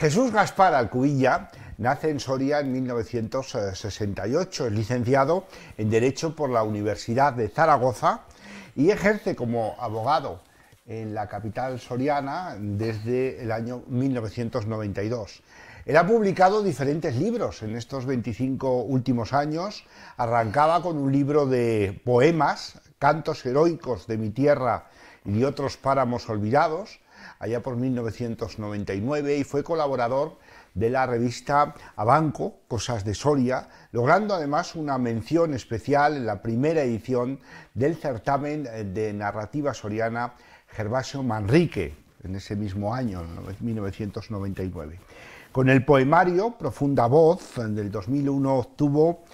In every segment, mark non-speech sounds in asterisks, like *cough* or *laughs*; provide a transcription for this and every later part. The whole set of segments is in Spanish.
Jesús Gaspar Alcubilla nace en Soria en 1968, es licenciado en Derecho por la Universidad de Zaragoza y ejerce como abogado en la capital soriana desde el año 1992. Él ha publicado diferentes libros en estos 25 últimos años. Arrancaba con un libro de poemas, Cantos heroicos de mi tierra y de otros páramos olvidados, allá por 1999 y fue colaborador de la revista Abanco, Cosas de Soria, logrando además una mención especial en la primera edición del certamen eh, de narrativa soriana Gervasio Manrique, en ese mismo año, 1999. Con el poemario Profunda Voz del 2001 obtuvo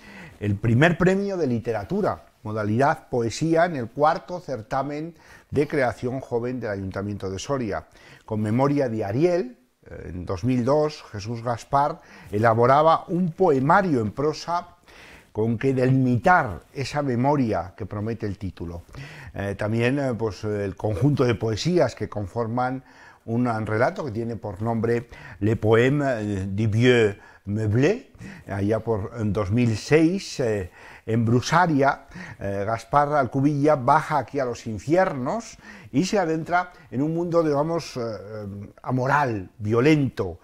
el primer premio de literatura modalidad poesía en el cuarto certamen de creación joven del Ayuntamiento de Soria. Con memoria de Ariel, eh, en 2002, Jesús Gaspar elaboraba un poemario en prosa con que delimitar esa memoria que promete el título. Eh, también eh, pues, el conjunto de poesías que conforman un relato que tiene por nombre Le Poème du Vieux Meublé, allá por 2006. En Brusaria, eh, Gaspar Alcubilla baja aquí a los infiernos y se adentra en un mundo, digamos, eh, eh, amoral, violento,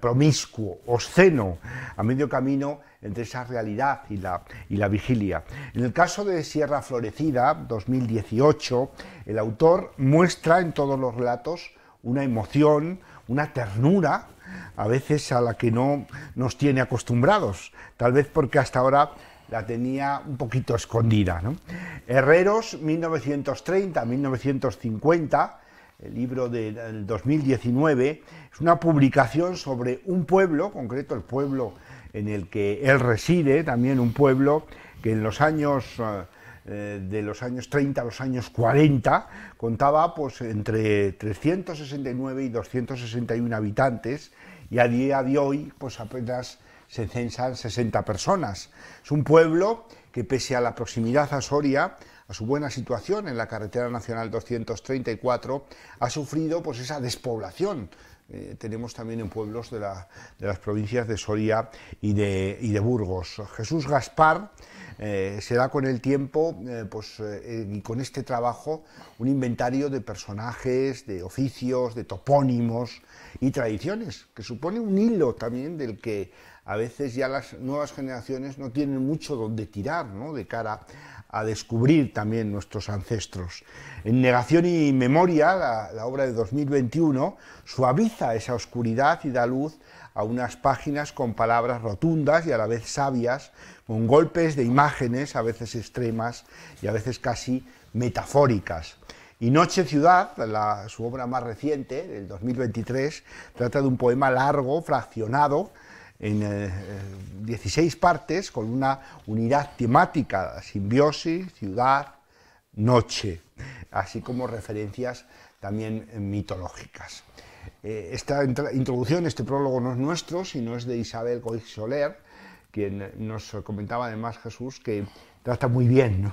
promiscuo, obsceno, a medio camino entre esa realidad y y la vigilia. En el caso de Sierra Florecida, 2018, el autor muestra en todos los relatos una emoción, una ternura, a veces a la que no nos tiene acostumbrados, tal vez porque hasta ahora la tenía un poquito escondida. Herreros, 1930-1950, el libro del 2019, es una publicación sobre un pueblo, concreto el pueblo en el que él reside, también un pueblo que en los años eh, eh, de los años 30 a los años 40 contaba pues entre 369 y 261 habitantes y a día de hoy pues apenas se censan 60 personas. Es un pueblo que pese a la proximidad a Soria, a su buena situación en la carretera nacional 234, ha sufrido pues esa despoblación. Eh, tenemos también en pueblos de, las provincias de Soria y de, de Burgos. Jesús Gaspar eh, se da con el tiempo eh, pues, y con este trabajo un inventario de personajes, de oficios, de topónimos y tradiciones, que supone un hilo también del que a veces ya las nuevas generaciones no tienen mucho donde tirar de cara a descubrir también nuestros ancestros. En Negación y Memoria, la, obra de 2021, suaviza esa oscuridad y da luz a unas páginas con palabras rotundas y a la vez sabias, con golpes de imágenes, a veces extremas y a veces casi metafóricas. Y Noche Ciudad, su obra más reciente, del 2023, trata de un poema largo, fraccionado, en 16 eh, eh, partes con una unidad temática, simbiosis, ciudad, noche, así como referencias también eh, mitológicas. esta introducción, este prólogo no es nuestro, sino es de Isabel Coix Soler, quien nos comentaba además Jesús que trata muy bien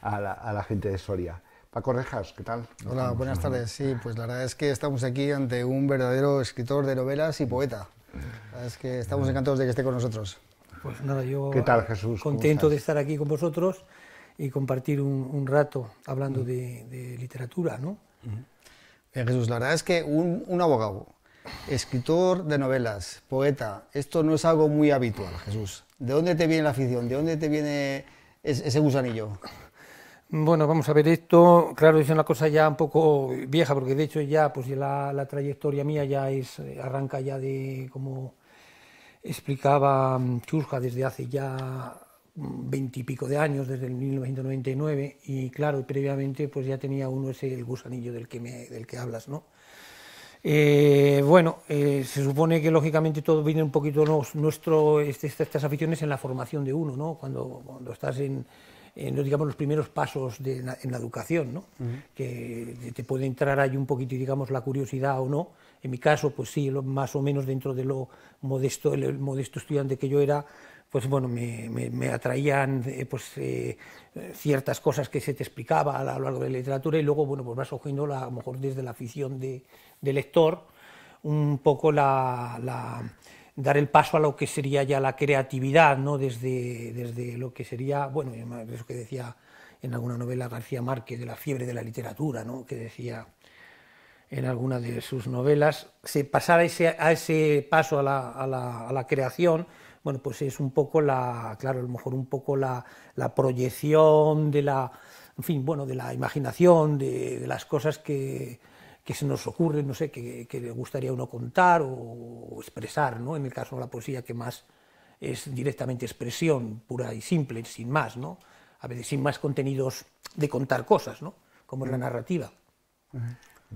a, la, a, la, gente de Soria. Paco Rejas, ¿qué tal? Hola, buenas tardes. Sí, pues la verdad es que estamos aquí ante un verdadero escritor de novelas y poeta. Es que estamos encantados de que esté con nosotros. Pues nada, yo contento de estar aquí con vosotros y compartir un, rato hablando mm. de, literatura, ¿no? Mm-hmm. Eh, Jesús, la verdad es que un abogado, escritor de novelas, poeta, esto no es algo muy habitual, Jesús. ¿De dónde te viene la afición? ¿De dónde te viene ese gusanillo? Bueno, vamos a ver esto. Claro, es una cosa ya un poco vieja, porque de hecho ya pues la, trayectoria mía ya es eh, arranca ya de, como explicaba mm, Churja, desde hace ya mm, veintipico de años, desde el 1999, y claro, previamente pues ya tenía uno ese el gusanillo del que, del que hablas, ¿no? Eh, bueno, eh, se supone que lógicamente todo viene un poquito nuestro, este, estas aficiones en la formación de uno, ¿no? Cuando, cuando estás en eh, digamos, los primeros pasos en, la, educación, ¿no? que te puede entrar ahí un poquito, digamos, la curiosidad o no. En mi caso, pues sí, más o menos dentro de lo modesto, el, modesto estudiante que yo era, pues bueno, me, atraían eh, pues, eh, ciertas cosas que se te explicaba a, lo largo de la literatura y luego, bueno, pues vas cogiendo la, a lo mejor desde la afición de, lector un poco la dar el paso a lo que sería ya la creatividad, ¿no? desde, desde lo que sería, bueno, eso que decía en alguna novela García Márquez de la fiebre de la literatura, ¿no? que decía en alguna de sus novelas, se pasara ese, a ese paso a la, a, la, creación, bueno, pues es un poco la, claro, a lo mejor un poco la, la proyección de la, en fin, bueno, de la imaginación, de las cosas que, que se nos ocurre, no sé, que, le gustaría uno contar o, expresar, ¿no? En el caso de la poesía que más es directamente expresión pura y simple, sin más, ¿no? A veces sin más contenidos de contar cosas, ¿no? Como es la mm. narrativa.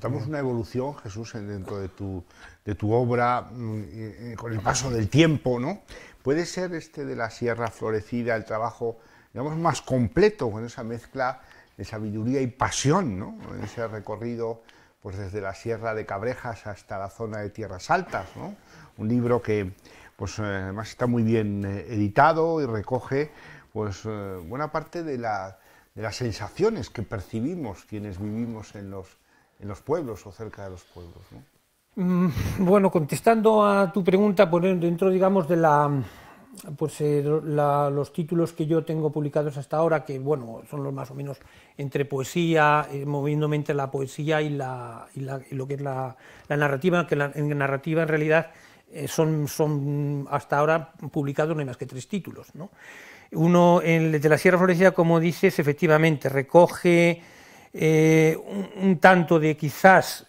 una evolución, Jesús, dentro de tu, de tu obra, mm, con el paso del tiempo, ¿no? ¿Puede ser este de la Sierra Florecida el trabajo, digamos, más completo, con esa mezcla de sabiduría y pasión, ¿no? En ese recorrido pues desde la Sierra de Cabrejas hasta la zona de Tierras Altas. ¿no? Un libro que pues, eh, además está muy bien eh, editado y recoge pues, eh, buena parte de, las sensaciones que percibimos quienes vivimos en los, en los pueblos o cerca de los pueblos. Mm, bueno, contestando a tu pregunta, poner dentro, digamos, de la pues eh, los títulos que yo tengo publicados hasta ahora, que bueno, son los más o menos entre poesía, eh, moviéndome entre la poesía y, la, y lo que es la, narrativa, que la en narrativa en realidad eh, son, hasta ahora publicados no hay más que tres títulos. Uno, el de la Sierra Florecida, como dices, efectivamente recoge un, tanto de quizás,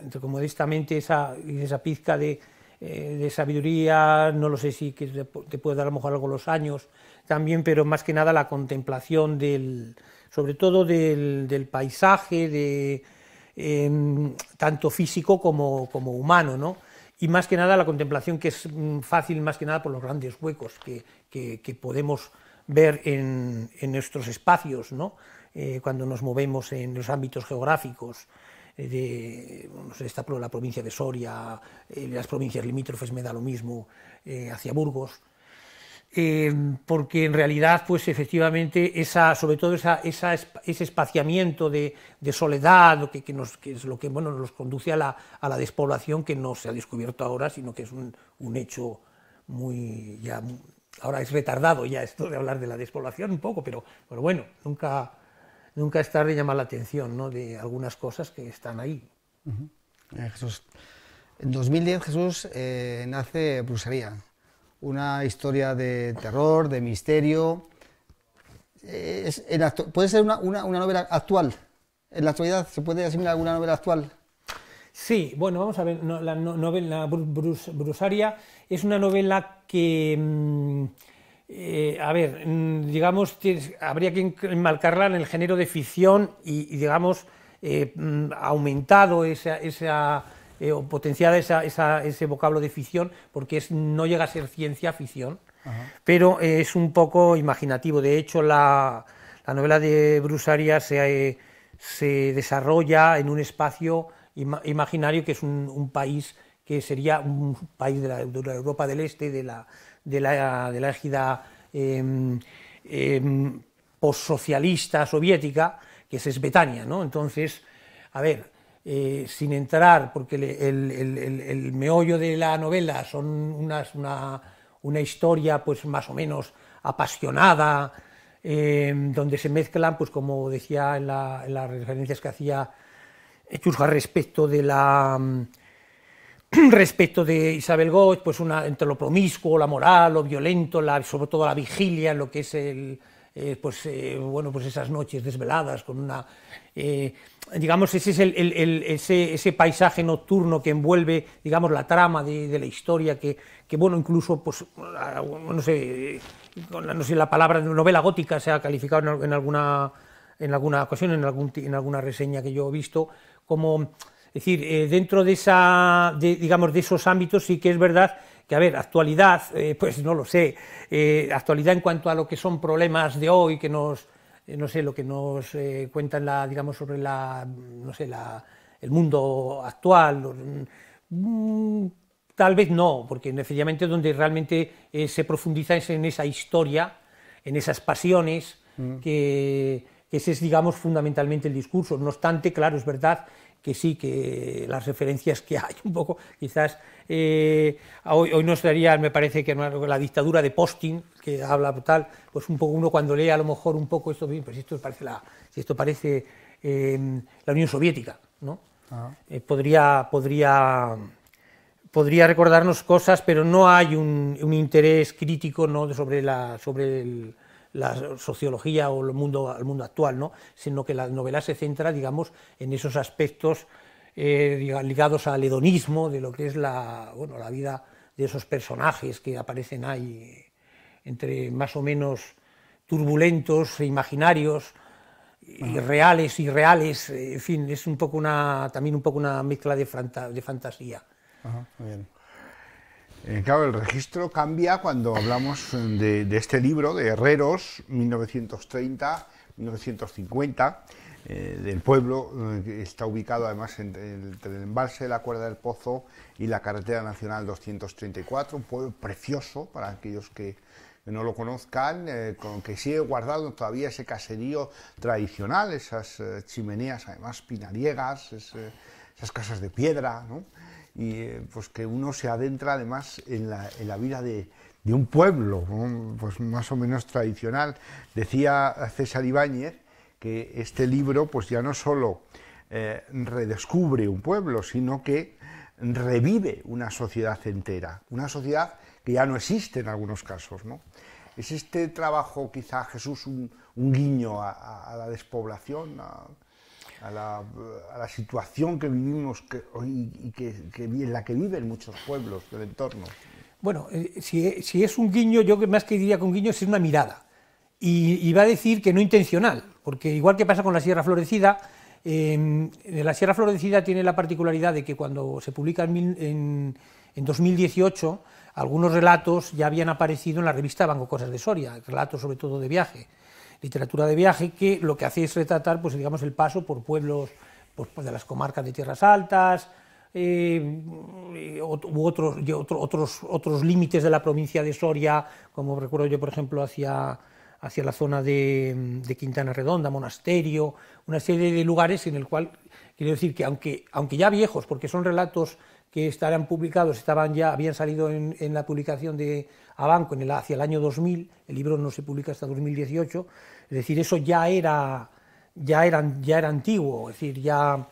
entre comodistamente, esa pizca de eh, de sabiduría, no lo sé si que te puede dar a lo mejor algo los años también, pero más que nada la contemplación del, sobre todo del, paisaje, em, tanto físico como, humano, ¿no? Y más que nada la contemplación que es mm, fácil más que nada por los grandes huecos que, podemos ver en, nuestros espacios, ¿no? Eh, cuando nos movemos en los ámbitos geográficos. Eh, de la provincia de Soria, eh, las provincias limítrofes me da lo mismo, eh, hacia Burgos, eh, porque en realidad, pues efectivamente, sobre todo esa, ese espaciamiento de, soledad, que, que, es lo que bueno, nos conduce a la, despoblación, que no se ha descubierto ahora, sino que es un, un hecho muy ya ahora es retardado ya esto de hablar de la despoblación un poco, pero, pero bueno, nunca, nunca es tarde llamar la atención de algunas cosas que están ahí. Eh, en 2010 Jesús eh, nace Brusaria. una historia de terror, de misterio. Eh, ¿Puede ser una, novela actual? ¿En la actualidad se puede asimilar alguna novela actual? Sí, bueno, vamos a ver, la novela Brusaria es una novela que... Mm, eh, a ver, mm, digamos, habría que enmarcarla en el género de ficción y, digamos, eh, mm, aumentado esa, esa eh, o potenciada ese vocablo de ficción, porque es, no llega a ser ciencia ficción, pero es un poco imaginativo. De hecho, la, novela de Brusaria se, desarrolla en un espacio imaginario que es un, país que sería un país de la, de Europa del Este, de la, de la, de la égida em, em, postsocialista soviética, que es Esbetania. Entonces, a ver, eh, sin entrar, porque el, meollo de la novela son una, historia pues más o menos apasionada, em, donde se mezclan, pues como decía en, las referencias que hacía Churja, respecto de la *clears throat* respecto de Isabel Goch, pues una, entre lo promiscuo, la moral, lo violento, sobre todo la vigilia, lo que es el, eh, pues, eh, bueno, pues esas noches desveladas con una... Eh, digamos, ese es el, ese, paisaje nocturno que envuelve, digamos, la trama de, la historia, que, bueno, incluso, pues, no sé, no sé, la palabra novela gótica se ha calificado en, alguna, en alguna ocasión, en, en alguna reseña que yo he visto, como es decir, eh, dentro de, esa, digamos, de esos ámbitos sí que es verdad que, a ver, actualidad, eh, pues no lo sé, eh, actualidad en cuanto a lo que son problemas de hoy, que nos, no sé, lo que nos cuentan, la, digamos, sobre la, no sé, la, el mundo actual, mm, tal vez no, porque necesariamente donde realmente se profundiza es en esa historia, en esas pasiones, mm. que ese es, digamos, fundamentalmente el discurso. No obstante, claro, es verdad que sí, que las referencias que hay un poco, quizás eh, hoy, hoy, no estaría me parece que la dictadura de Posting, que habla tal, pues un poco uno cuando lee a lo mejor un poco esto, pues esto parece la, si esto parece em, la Unión Soviética, ¿no? Ah. Eh, podría, podría, podría recordarnos cosas, pero no hay un, interés crítico sobre, la, sobre el la sociología o el mundo, al mundo actual, ¿no? sino que la novela se centra, digamos, en esos aspectos eh, ligados al hedonismo de lo que es la, bueno, la vida de esos personajes que aparecen ahí, entre más o menos turbulentos, e imaginarios, y reales, irreales, eh, en fin, es un poco una, también un poco una mezcla de, de fantasía. Eh, claro, el registro cambia cuando hablamos eh, de, este libro de Herreros, 1930-1950, eh, del pueblo, que está ubicado además entre el, embalse de la cuerda del pozo y la carretera nacional 234, un pueblo precioso para aquellos que, no lo conozcan, con que sigue guardado todavía ese caserío tradicional, esas chimeneas además pinariegas, esas casas de piedra, ¿no? y eh, pues que uno se adentra además en la, vida de, un pueblo, pues más o menos tradicional. Decía César Ibáñez que este libro pues ya no solo eh, redescubre un pueblo, sino que revive una sociedad entera, una sociedad que ya no existe en algunos casos. ¿no? ¿Es este trabajo quizá, Jesús, un, guiño a, la despoblación? a la, situación que vivimos que, y que, en la que viven muchos pueblos del entorno. Bueno, eh, e, si, es un guiño, yo más que diría con un guiño es una mirada. Y, va a decir que no intencional, porque igual que pasa con la Sierra Florecida, em, eh, la Sierra Florecida tiene la particularidad de que cuando se publica en, en 2018, algunos relatos ya habían aparecido en la revista Banco Cosas de Soria, relatos sobre todo de viaje literatura de viaje, que lo que hacía es retratar, pues digamos, el paso por pueblos pues, pues de las comarcas de tierras altas, eh, u otros, otros, otros límites de la provincia de Soria, como recuerdo yo, por ejemplo, hacia, hacia la zona de, de, Quintana Redonda, Monasterio, una serie de lugares en el cual, quiero decir que aunque, aunque ya viejos, porque son relatos que estarán publicados, estaban ya, habían salido en, la publicación de Abanco en hacia el año 2000, el libro no se publica hasta 2018, es decir, eso ya era, ya ya era antiguo, es decir, ya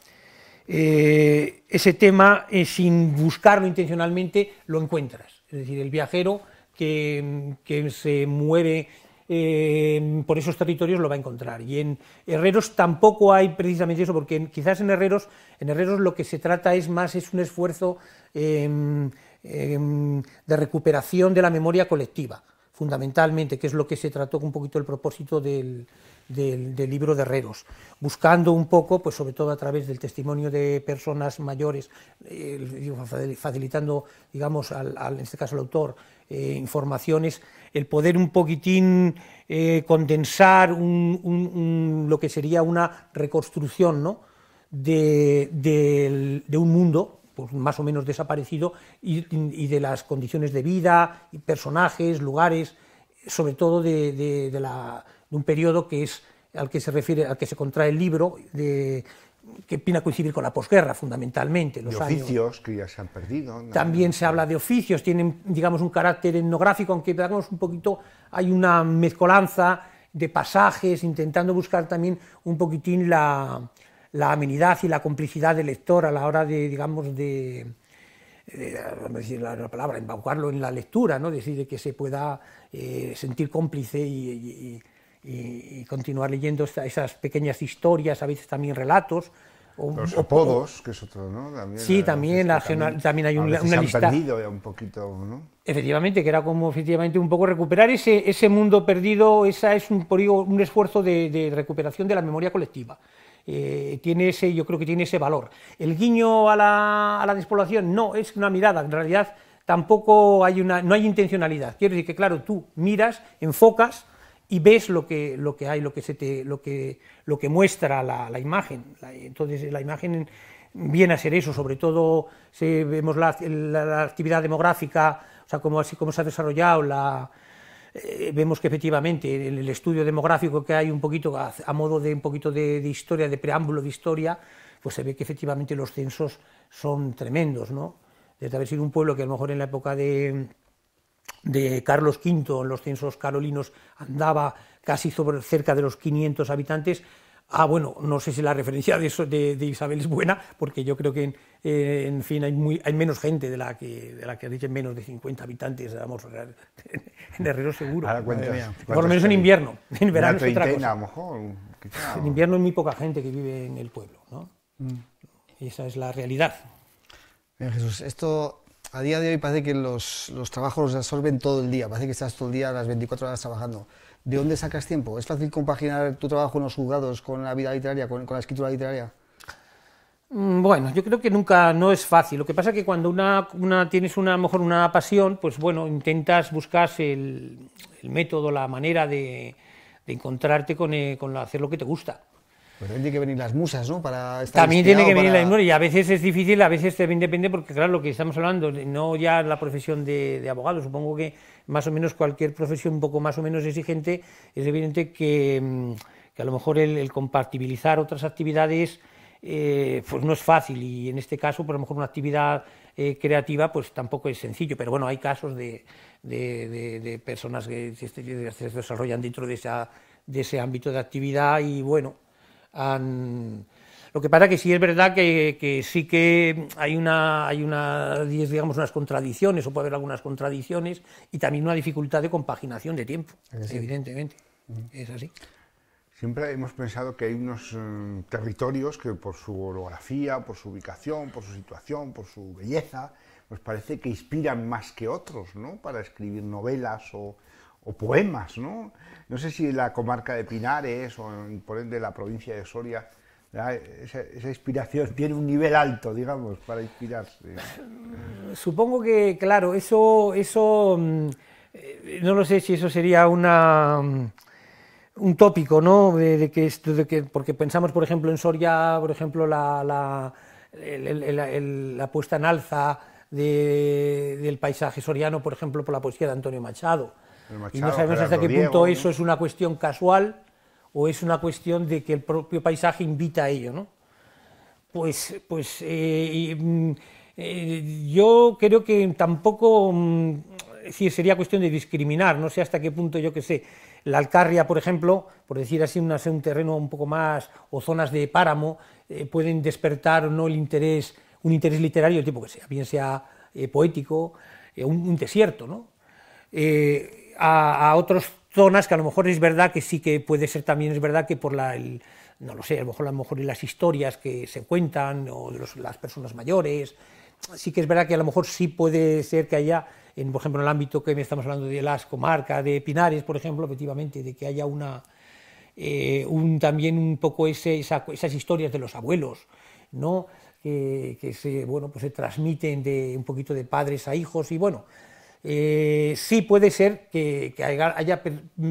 eh, ese tema, eh, sin buscarlo intencionalmente, lo encuentras, es decir, el viajero que, que se mueve Em, por esos territorios lo va a encontrar. Y en Herreros tampoco hay precisamente eso, porque quizás en Herreros, en Herreros lo que se trata es más, es un esfuerzo em, em, de recuperación de la memoria colectiva, fundamentalmente, que es lo que se trató con un poquito el propósito del, del, libro de Herreros, buscando un poco, pues sobre todo a través del testimonio de personas mayores, facilitando, digamos, en este caso al autor, eh, informaciones, el poder un poquitín eh, condensar lo que sería una reconstrucción ¿no? de, un mundo pues, más o menos desaparecido y, de las condiciones de vida, personajes, lugares, sobre todo de, un periodo que es al que se refiere, al que se contrae el libro de que pina a coincidir con la posguerra fundamentalmente. Los oficios que ya se han perdido. También se habla de oficios, tienen digamos un carácter etnográfico, aunque digamos un poquito hay una mezcolanza de pasajes, intentando buscar también un poquitín la, amenidad y la complicidad del lector a la hora de, digamos, de, eh, decir la, palabra, embaucarlo en la lectura, ¿no? decir, que se pueda eh, sentir cómplice y y, continuar leyendo esas pequeñas historias, a veces también relatos. Los apodos, que es otro, ¿no? También, sí, también, hay una, lista. perdido ya un poquito, Efectivamente, que era como efectivamente un poco recuperar ese, ese mundo perdido, esa es un, un esfuerzo de, recuperación de la memoria colectiva. Eh, tiene ese, yo creo que tiene ese valor. El guiño a la, a la, despoblación no es una mirada, en realidad tampoco hay una, no hay intencionalidad. Quiero decir que, claro, tú miras, enfocas y ves lo que, lo que hay, lo que, lo lo que muestra la, imagen. Entonces la imagen viene a ser eso, sobre todo si vemos la, actividad demográfica, o sea, cómo, así como se ha desarrollado, la, eh, vemos que efectivamente el, el, estudio demográfico que hay un poquito a, modo de un poquito de, historia, de preámbulo de historia, pues se ve que efectivamente los censos son tremendos, ¿no? Desde haber sido un pueblo que a lo mejor en la época de de Carlos V en los censos carolinos andaba casi sobre, cerca de los 500 habitantes. Ah, bueno, no sé si la referencia de, eso, Isabel es buena, porque yo creo que, en, eh, fin, hay, menos gente de la que de la que menos de 50 habitantes, en, Herrero seguro. Por lo menos en invierno, *laughs* en verano en invierno hay muy poca gente que vive en el pueblo, mm. esa es la realidad. Bien, Jesús, esto a día de hoy parece que los, trabajos los absorben todo el día, parece que estás todo el día las 24 horas trabajando. ¿De dónde sacas tiempo? ¿Es fácil compaginar tu trabajo en los juzgados con la vida literaria, con, la escritura literaria? Mm, bueno, yo creo que nunca no es fácil. Lo que pasa es que cuando una, tienes una, mejor una pasión, pues bueno, intentas buscar el, método, la manera de, encontrarte con, eh, con hacer lo que te gusta. Pero tienen que venir las musas, ¿no? Para estar También tiene que venir las la y a veces es difícil, a veces también depende, porque claro, lo que estamos hablando, no ya la profesión de, abogado, supongo que más o menos cualquier profesión un poco más o menos exigente, es evidente que, mm, a lo mejor el, el compatibilizar otras actividades eh, pues no es fácil y en este caso, por pues lo mejor una actividad eh, creativa pues tampoco es sencillo, pero bueno, hay casos de, de, personas que se, se desarrollan dentro de esa de ese ámbito de actividad y bueno, lo que pasa que sí es verdad que, sí que hay una, hay digamos, unas contradicciones, o puede haber algunas contradicciones, y también una dificultad de compaginación de tiempo, evidentemente. Mm. Es así. Siempre hemos pensado que hay unos eh, territorios que por su orografía, por su ubicación, por su situación, por su belleza, nos pues parece que inspiran más que otros, ¿no? Para escribir novelas o o poemas, ¿no? No sé si la comarca de Pinares o por ende la provincia de Soria, esa, esa, inspiración tiene un nivel alto, digamos, para inspirarse. Supongo que, claro, eso, eso mm, eh, no lo sé si eso sería una mm, un tópico, ¿no? De, que, de, que, porque pensamos, por ejemplo, en Soria, por ejemplo, la, la, la puesta en alza del paisaje soriano, por ejemplo, por la poesía de Antonio Machado y no sabemos hasta qué punto eso es una cuestión casual o es una cuestión de que el propio paisaje invita a ello, ¿no? Pues, pues eh, mm, eh, yo creo que tampoco mm, sería cuestión de discriminar, no sé hasta qué punto, yo que sé, la Alcarria, por ejemplo, por decir así, un terreno un poco más, o zonas de páramo, eh, pueden despertar o no el interés, un interés literario, el tipo que sea, bien sea poético, un, un, desierto, ¿no? a, otras zonas que a lo mejor es verdad que sí que puede ser también, es verdad que por la... no lo sé, a lo mejor, las historias que se cuentan o de los, las personas mayores. Sí que es verdad que a lo mejor sí puede ser que haya, en, por ejemplo, en el ámbito que estamos hablando de las comarcas, de Pinares, por ejemplo, efectivamente, de que haya una, eh, también un poco esas historias de los abuelos, ¿no? que se, bueno, pues se transmiten de un poquito de padres a hijos y bueno, eh, sí puede ser que, haya,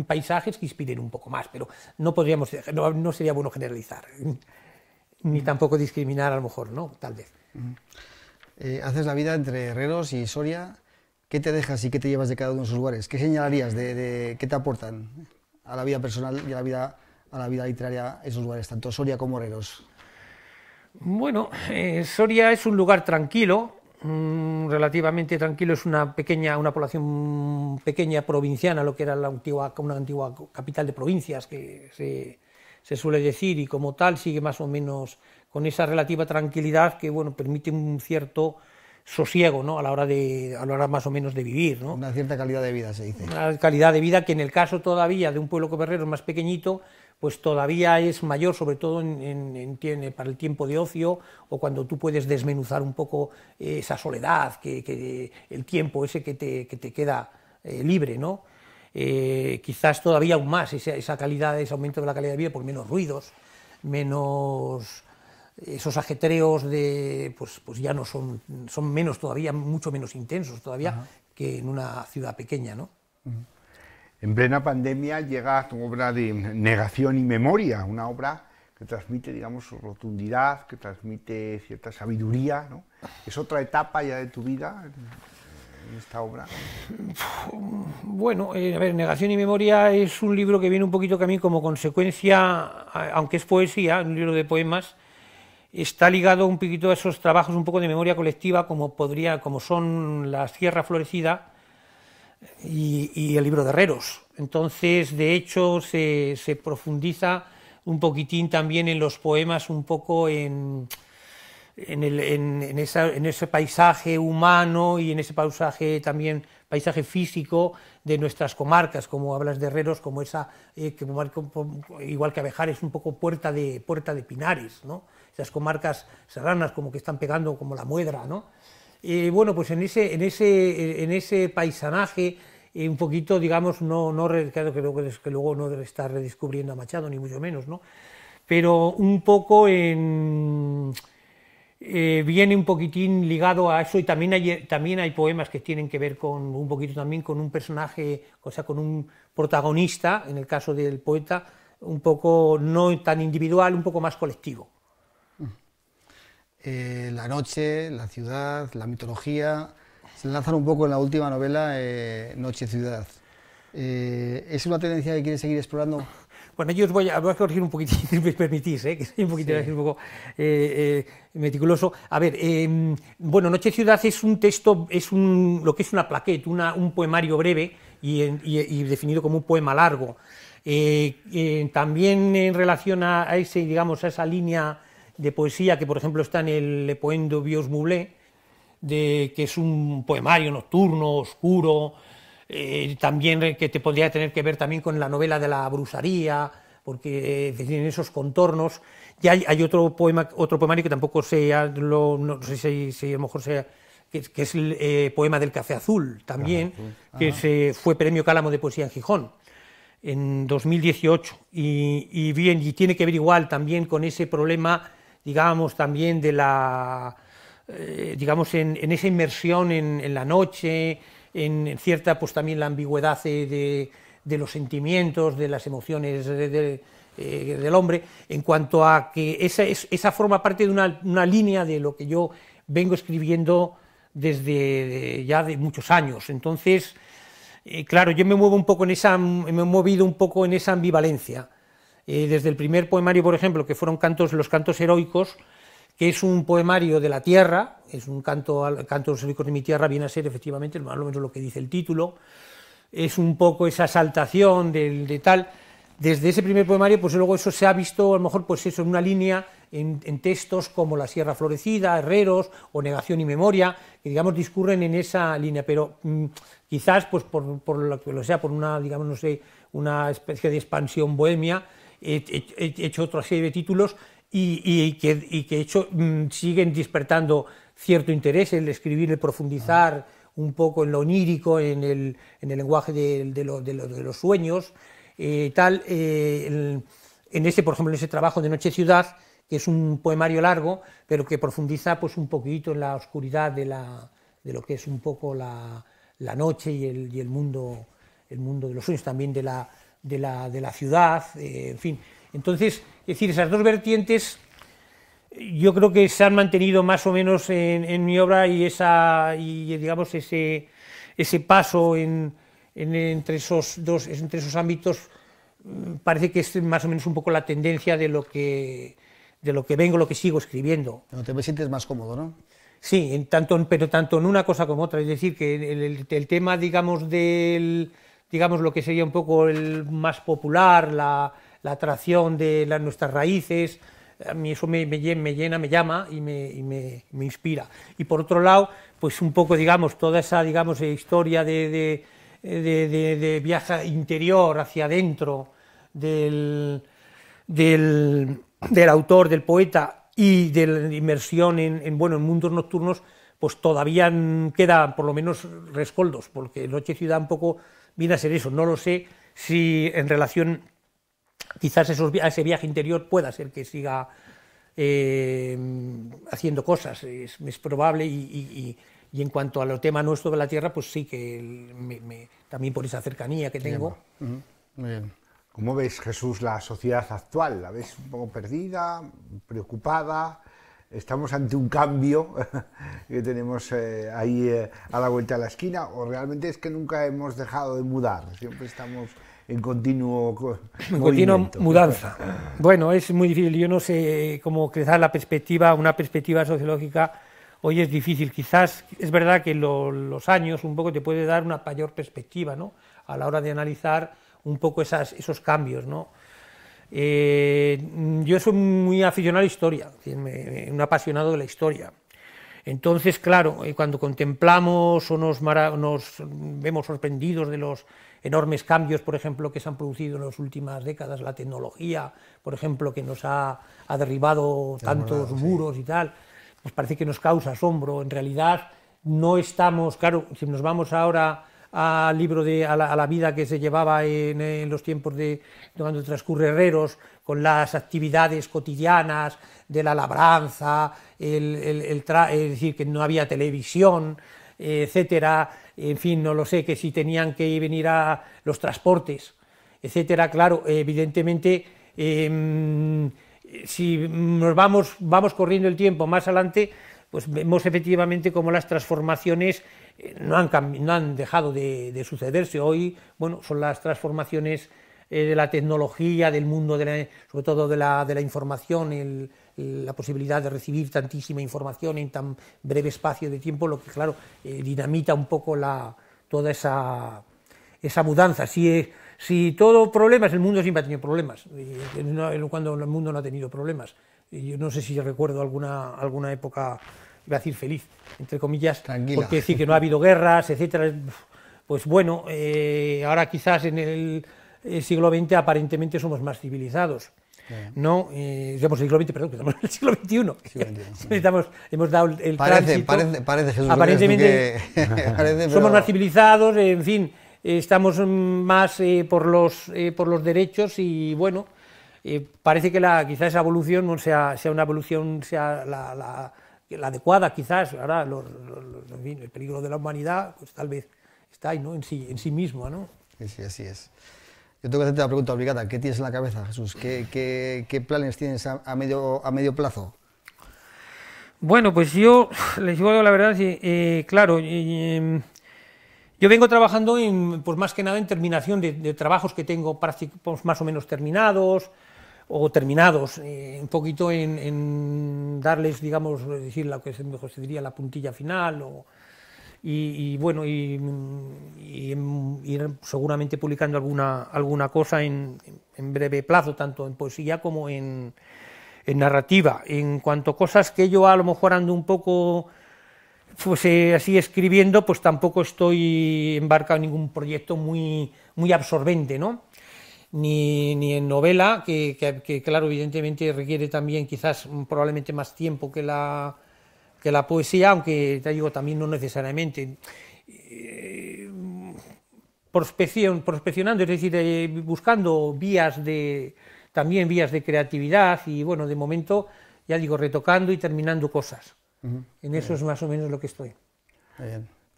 paisajes que inspiren un poco más, pero no podríamos, no, sería bueno generalizar, *laughs* ni tampoco discriminar a lo mejor, ¿no? Tal vez. Eh, haces la vida entre Herreros y Soria. ¿Qué te dejas y qué te llevas de cada uno de esos lugares? ¿Qué señalarías de, qué te aportan a la vida personal y a la vida, a la vida literaria esos lugares, tanto Soria como Herreros? Bueno, eh, Soria es un lugar tranquilo, Mm, relativamente tranquilo, es una pequeña, una población pequeña provinciana, lo que era la antigua, una antigua capital de provincias que se, suele decir, y como tal sigue más o menos con esa relativa tranquilidad que bueno, permite un cierto sosiego ¿no? a la hora de a la hora más o menos de vivir ¿no? una cierta calidad de vida se dice una calidad de vida que en el caso todavía de un pueblo coberrero es más pequeñito pues todavía es mayor, sobre todo para el tiempo de ocio o cuando tú puedes desmenuzar un poco eh, esa soledad, que, el tiempo ese que te, queda eh, libre, ¿no? Eh, quizás todavía aún más esa, calidad, ese aumento de la calidad de vida por menos ruidos, menos esos ajetreos de, pues, pues ya no son, son menos todavía, mucho menos intensos todavía que en una ciudad pequeña, ¿no? En plena pandemia llega tu obra de Negación y Memoria, una obra que transmite, digamos, rotundidad, que transmite cierta sabiduría, ¿Es otra etapa ya de tu vida en esta obra? Bueno, eh, a ver, Negación y Memoria es un libro que viene un poquito que a mí como consecuencia, aunque es poesía, un libro de poemas, está ligado un poquito a esos trabajos un poco de memoria colectiva, como, podría, como son La Sierra Florecida, y, el libro de herreros. Entonces, de hecho, se, profundiza un poquitín también en los poemas, un poco en, ese paisaje humano y en ese paisaje también paisaje físico de nuestras comarcas, como hablas de herreros, como esa, eh, igual que, igual es un poco puerta de, puerta de pinares, ¿no? esas comarcas serranas como que están pegando como la muedra, ¿no? Eh, bueno, pues en ese, en ese, en ese paisanaje, eh, un poquito, digamos, no, no creo que, luego no estar redescubriendo a Machado, ni mucho menos, ¿no? Pero un poco eh, viene un poquitín ligado a eso y también hay, también hay poemas que tienen que ver con un poquito también con un personaje, o sea, con un protagonista, en el caso del poeta, un poco no tan individual, un poco más colectivo. Eh, la noche, la ciudad, la mitología, se lanzan un poco en la última novela, eh, Noche-Ciudad. Eh, ¿Es una tendencia que quieres seguir explorando? Bueno, yo os voy a, corregir un poquitín, *laughs* si me permitís, que soy un poquito un poco, meticuloso. A ver, bueno, Noche Ciudad es un texto, es un, lo que es una plaqueta, un poemario breve y, y, definido como un poema largo. también en relación a, ese, digamos, a esa línea de poesía que, por ejemplo, está en el de Bios Moublé, de, que es un poemario nocturno, oscuro, eh, también que te podría tener que ver también con la novela de la brusaría, porque tienen eh, esos contornos. Y hay, otro poema, otro poemario que tampoco sé, lo, no sé si, a lo mejor sea, que, es el eh, poema del café azul también, que se, fue premio Cálamo de Poesía en Gijón en 2018. y bien, y tiene que ver igual también con ese problema digamos, también de la, eh, digamos, en, esa inmersión en, la noche, en, cierta, pues también la ambigüedad de, de los sentimientos, de las emociones eh, del hombre, en cuanto a que esa, esa forma parte de una, línea de lo que yo vengo escribiendo desde ya de muchos años. Entonces, eh, claro, yo me muevo un poco en esa, me he movido un poco en esa ambivalencia eh, desde el primer poemario, por ejemplo, que fueron cantos, los cantos heroicos, que es un poemario de la tierra, es un canto, cantos heroicos de mi tierra, viene a ser efectivamente más o menos lo que dice el título, es un poco esa saltación de tal. Desde ese primer poemario, pues luego eso se ha visto, a lo mejor, pues eso, en una línea en, textos como La Sierra Florecida, Herreros o Negación y Memoria, que digamos discurren en esa línea, pero mm, quizás pues por, por, lo que lo sea, por una, digamos, no sé, una especie de expansión bohemia, he, hecho otra serie de títulos y, que, mm, siguen despertando cierto interés, el escribir, el profundizar un poco en lo onírico, en el, lenguaje de, los sueños, eh, tal. Eh, en este, por ejemplo, ese trabajo de Noche Ciudad, que es un poemario largo, pero que profundiza pues, un poquito en la oscuridad de, lo que es un poco la, noche y y el, mundo, el mundo de los sueños, también de la, de la, de la ciudad, eh, en fin. Entonces, es decir, esas dos vertientes yo creo que se han mantenido más o menos en, mi obra y esa y digamos ese paso entre esos dos entre esos ámbitos mm, parece que es más o menos un poco la tendencia de lo que de lo que vengo lo que sigo escribiendo no te sientes más cómodo no sí en tanto pero tanto en una cosa como otra es decir que el tema digamos del digamos, lo que sería un poco el más popular, la, atracción de nuestras raíces, a mí eso me, llena, me llama y, me, inspira. Y por otro lado, pues un poco, digamos, toda esa, digamos, historia de, viaje interior hacia adentro del, del, autor, del poeta y de la inmersión en, bueno, en mundos nocturnos, pues todavía quedan por lo menos rescoldos, porque Noche Ciudad un poco viene a ser eso. No lo sé si en relación quizás esos, a ese viaje interior pueda ser que siga eh, haciendo cosas, es, probable y, en cuanto a lo tema nuestro de la Tierra, pues sí que también por esa cercanía que tengo. ¿Cómo ves, Jesús, la sociedad actual? ¿La ves un poco perdida, preocupada? estamos ante un cambio *laughs* que tenemos eh, ahí eh, a la vuelta de la esquina o realmente es que nunca hemos dejado de mudar, siempre estamos en continuo en continua mudanza. Bueno, es muy difícil, yo no sé cómo crear la perspectiva, una perspectiva sociológica hoy es difícil, quizás es verdad que los años un poco te puede dar una mayor perspectiva, ¿no? A la hora de analizar un poco esos cambios, ¿no? Eh, yo soy muy aficionado a la historia, un apasionado de la historia. Entonces, claro, eh, cuando contemplamos o nos, vemos sorprendidos de los enormes cambios, por ejemplo, que se han producido en las últimas décadas, la tecnología, por ejemplo, que nos ha, derribado tantos muros y tal, pues parece que nos causa asombro. En realidad, no estamos, claro, si nos vamos ahora al libro de a la, vida que se llevaba en, los tiempos de cuando transcurre con las actividades cotidianas de la labranza, el, es decir, que no había televisión, etcétera, en fin, no lo sé, que si tenían que venir a los transportes, etcétera, claro, evidentemente, em, si nos vamos, vamos corriendo el tiempo más adelante, pues vemos efectivamente como las transformaciones eh, no han, han dejado de, sucederse. Hoy bueno, son las transformaciones eh, de la tecnología, del mundo, sobre todo de la, información, la posibilidad de recibir tantísima información en tan breve espacio de tiempo, lo que claro eh, dinamita un poco la, toda esa, mudanza. Si, si todo problemas, el mundo siempre ha tenido problemas, cuando el mundo no ha tenido problemas. Yo no sé si recuerdo alguna, alguna época va a decir feliz, entre comillas, porque decir que no ha habido guerras, etcétera, pues bueno, eh, ahora quizás en el, eh, siglo XX aparentemente somos más civilizados. No, eh, el siglo XX, perdón, que estamos en el siglo XXI. *laughs* hemos dado el parece, tránsito. Parece, Aparentemente *laughs* somos más civilizados, en fin, estamos más eh, por, los, por los derechos y bueno, parece que la, quizás esa evolución no sea, sea una evolución, sea la, la adecuada quizás, ahora el peligro de la humanidad pues tal vez está ahí, en, sí, en sí mismo. ¿no? Sí, así es. Yo tengo que hacerte la pregunta obligada, ¿qué tienes en la cabeza, Jesús? ¿Qué, planes tienes a, medio, a medio plazo? Bueno, pues yo *laughs* les digo la verdad, eh, claro, em, yo vengo trabajando pues más que nada en terminación de, de trabajos que tengo más o menos terminados, o terminados, eh, un poquito en, darles, digamos, decir lo que mejor se diría la puntilla final, y, bueno, y, seguramente publicando alguna, alguna cosa en, breve plazo, tanto en poesía como en, narrativa. En cuanto a cosas que yo a lo mejor ando un poco pues así escribiendo, pues tampoco estoy embarcado en ningún proyecto muy, muy absorbente, ¿no? ni, ni en novela, que, que, claro, evidentemente requiere también quizás probablemente más tiempo que la, que la poesía, aunque te digo también no necesariamente. Eh, prospeccionando, es decir, eh, buscando vías de también vías de creatividad y bueno, de momento ya digo, retocando y terminando cosas. En eso es más o menos lo que estoy.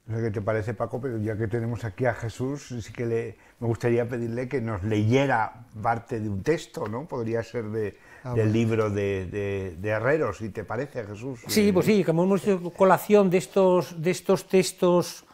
No sé qué te parece, Paco, pero ya que tenemos aquí a Jesús, sí que me gustaría pedirle que nos leyera parte de un texto, ¿no? Podría ser de, del libro de, de, Herrero, si te parece, Jesús. Sí, pues sí, como hemos hecho colación de estos, de estos textos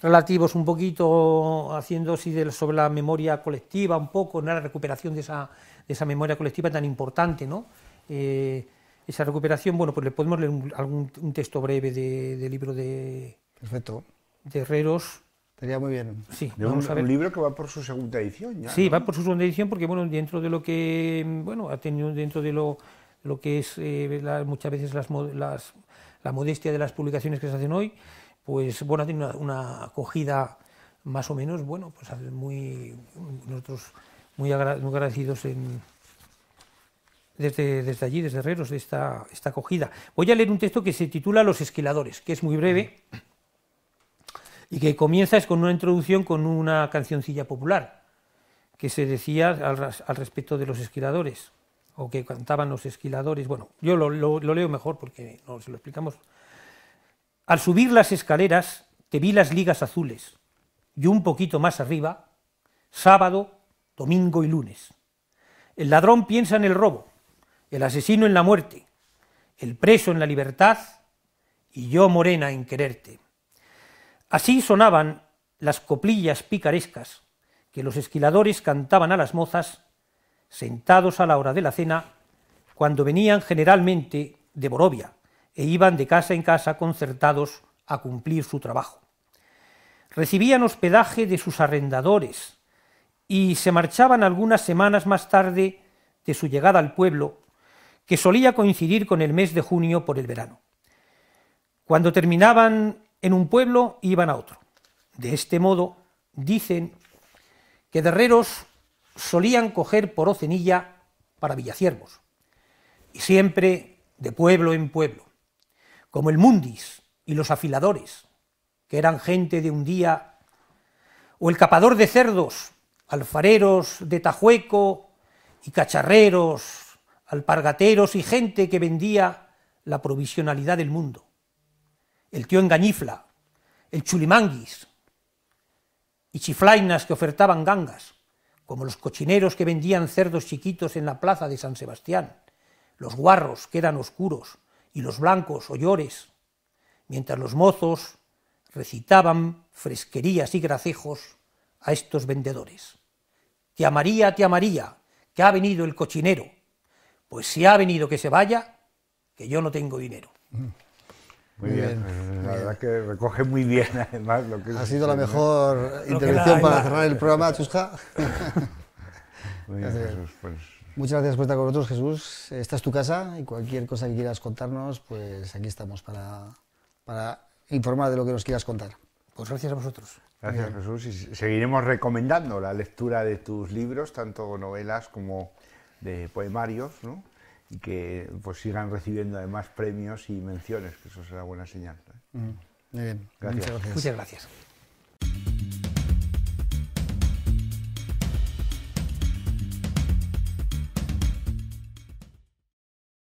relativos un poquito, haciendo sobre la memoria colectiva un poco, ¿no? la recuperación de esa, de esa memoria colectiva tan importante, ¿no? Eh, esa recuperación, bueno, pues le podemos leer un, algún un texto breve del libro de... Perfecto de herreros. Estaría muy bien. Sí, un, libro que va por su segunda edición. sí, va por su segunda edición porque bueno, dentro de lo que bueno ha tenido dentro de lo, lo que es eh, muchas veces las, la modestia de las publicaciones que se hacen hoy, pues bueno ha tenido una, acogida más o menos bueno, pues muy nosotros muy, agradecidos en, desde, desde, allí, desde Herreros, de esta, esta acogida. Voy a leer un texto que se titula Los esquiladores, que es muy breve. Mm y que comienzas con una introducción con una cancioncilla popular que se decía al, respecto de los esquiladores o que cantaban los esquiladores. Bueno, yo lo leo mejor porque no se lo explicamos. Al subir las escaleras te vi las ligas azules y un poquito más arriba, sábado, domingo y lunes. El ladrón piensa en el robo, el asesino en la muerte, el preso en la libertad y yo morena en quererte. Así sonaban las coplillas picarescas que los esquiladores cantaban a las mozas sentados a la hora de la cena cuando venían generalmente de Borovia e iban de casa en casa concertados a cumplir su trabajo. Recibían hospedaje de sus arrendadores y se marchaban algunas semanas más tarde de su llegada al pueblo, que solía coincidir con el mes de junio por el verano. Cuando terminaban en un pueblo iban a otro. De este modo, dicen que guerreros solían coger por Ocenilla para Villaciervos, y siempre de pueblo en pueblo, como el Mundis y los afiladores, que eran gente de un día, o el capador de cerdos, alfareros de Tajueco y cacharreros, alpargateros y gente que vendía la provisionalidad del mundo el tío Engañifla, el Chulimanguis y chiflainas que ofertaban gangas, como los cochineros que vendían cerdos chiquitos en la plaza de San Sebastián, los guarros que eran oscuros y los blancos hoyores, mientras los mozos recitaban fresquerías y gracejos a estos vendedores. Te amaría, te amaría, que ha venido el cochinero. Pues si ha venido que se vaya, que yo no tengo dinero. Mm. Muy, bien. La verdad que recoge muy bien, además. Lo que ha sido la mejor intervención para cerrar el programa, Chusca. *laughs* muy bien, Jesús, pues. Muchas gracias por estar con nosotros, Jesús. Esta es tu casa y cualquier cosa que quieras contarnos, pues aquí estamos para, para informar de lo que nos quieras contar. Pues gracias a vosotros. Gracias, Jesús. Y seguiremos recomendando la lectura de tus libros, tanto novelas como de poemarios, ¿no? y que pues sigan recibiendo además premios y menciones, que eso será buena señal. ¿eh? Mm. muy bien. Muchas gracias.